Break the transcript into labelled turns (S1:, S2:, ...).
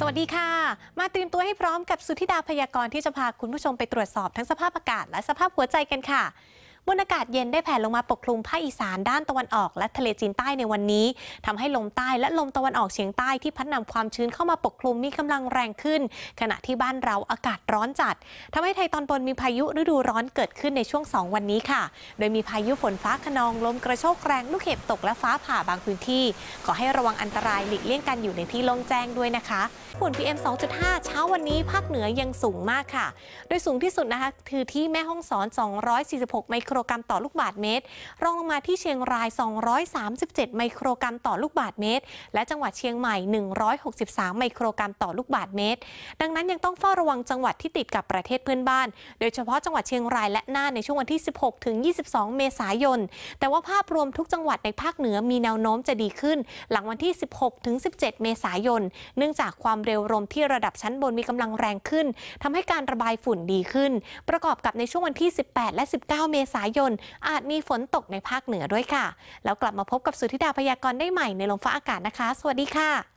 S1: สวัสดีค่ะ มาเตรียมตัวให้พร้อมกับสุธิดาพยากรณ์ที่จะพาคุณผู้ชมไปตรวจสอบทั้งสภาพอากาศและสภาพหัวใจกันค่ะมวลอากาศเย็นได้แผ่ลงมาปกคลุมภาคอีสานด้านตะวันออก และทะเลจีนใต้ในวันนี้ ทำให้ลมใต้และลมตะวันออกเฉียงใต้ที่พัดนำความชื้นเข้ามาปกคลุมมีกำลังแรงขึ้น ขณะที่บ้านเราอากาศร้อนจัด ทำให้ไทยตอนบนมีพายุฤดูร้อนเกิดขึ้นในช่วง 2 วันนี้ค่ะ โดยมีพายุฝนฟ้าขนองลมกระโชกแรง ลูกเห็บตกและฟ้าผ่าบางพื้นที่ขอให้ระวังอันตรายหลีกเลี่ยงการอยู่ในที่โล่งแจ้งด้วยนะคะฝุ่น PM 2.5เช้าวันนี้ภาคเหนือยังสูงมากค่ะ โดยสูงที่สุดนะคะคือที่แม่ห้องสอน246ไมโครครกรัมต่อลูกบาทเมตรรองลงมาที่เชียงราย 237 ไมโครกรัมต่อลูกบาทเมตรและจังหวัดเชียงใหม่ 163 ไมโครกรัมต่อลูกบาทเมตรดังนั้นยังต้องเฝ้าระวังจังหวัดที่ติดกับประเทศเพื่อนบ้าน โดยเฉพาะจังหวัดเชียงรายและน่านในช่วงวันที่ 16ถึง22 เมษายน แต่ว่าภาพรวมทุกจังหวัดในภาคเหนือมีแนวโน้มจะดีขึ้นหลังวันที่ 16ถึง17 เมษายนเนื่องจากความเร็วลมที่ระดับชั้นบนมีกำลังแรงขึ้น ทำให้การระบายฝุ่นดีขึ้น ประกอบกับในช่วงวันที่ 18 และ 19 เมษายนายนอาจมีฝนตกในภาคเหนือด้วยค่ะ แล้วกลับมาพบกับสุธิดาพยากรณ์ได้ใหม่ในลมฟ้าอากาศนะคะ สวัสดีค่ะ